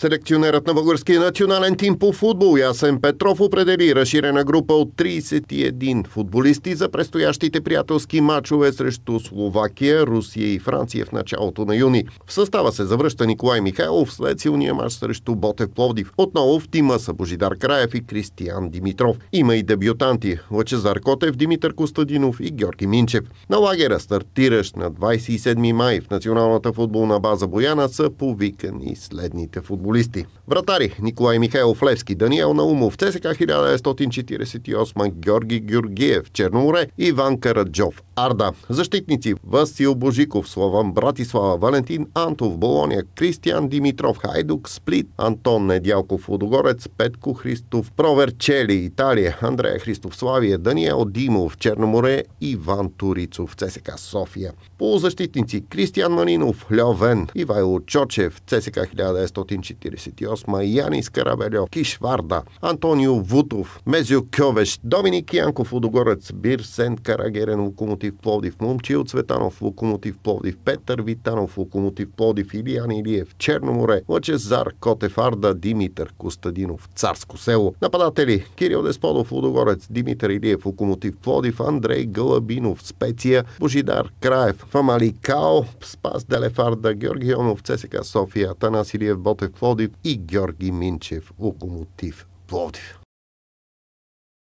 Селекционерът на българския национален тим по футбол Ясен Петров определи разширена група от 31 футболисти за предстоящите приятелски матчове срещу Словакия, Русия и Франция в началото на юни. В състава се завръща Николай Михайлов след силния матч срещу Ботев Пловдив. Отново в тима са Божидар Краев и Кристиян Димитров. Има и дебютанти Лъчезар Котев, Димитър Костадинов и Георги Минчев. На лагера стартиращ на 27 май в Националната футболна база Бояна са повикани следните футболисти футболисти. Вратари Николай Михайлов Левски, Даниел Наумов, ЦСК 1948, Георги Георгиев, Черноморе, Иван Караджов, Арда. Защитници Васил Божиков, Славан Братислава, Валентин Антов, Болония, Кристиан Димитров, Хайдук, Сплит, Антон Недялков, Лудогорец, Петко Христов, Провер, Чели, Италия, Андрея Христов Славия, Даниел Димов, Черноморе, Иван Турицов, ЦСК София. Полузащитници Кристиан Манинов, Льовен, Ивайло Чочев, ЦСК 1940 48, Янис Карабелев, Кишварда, Антонио Вутов, Мезио Кьовеш, Доминик Янков, Лудогорец, Бирсен Карагерен, Локомотив Пловдив, Момчил Цветанов, Локомотив Пловдив, Петър Витанов, Локомотив Пловдив, Илиян Илиев, Черноморе, Лъчезар Котев, Арда, Димитър Костадинов, Царско село. Нападатели Кирил Десподов, Удогорец, Димитър Илиев, Локомотив Плодив, Андрей Гълъбинов, Специя, Божидар Краев, Фамали Као, Спас Делефарда, Георгионов, Йонов, ЦСК София, Танас Илиев, Ботев, Пловдив и Георги Минчев, Локомотив Пловдив.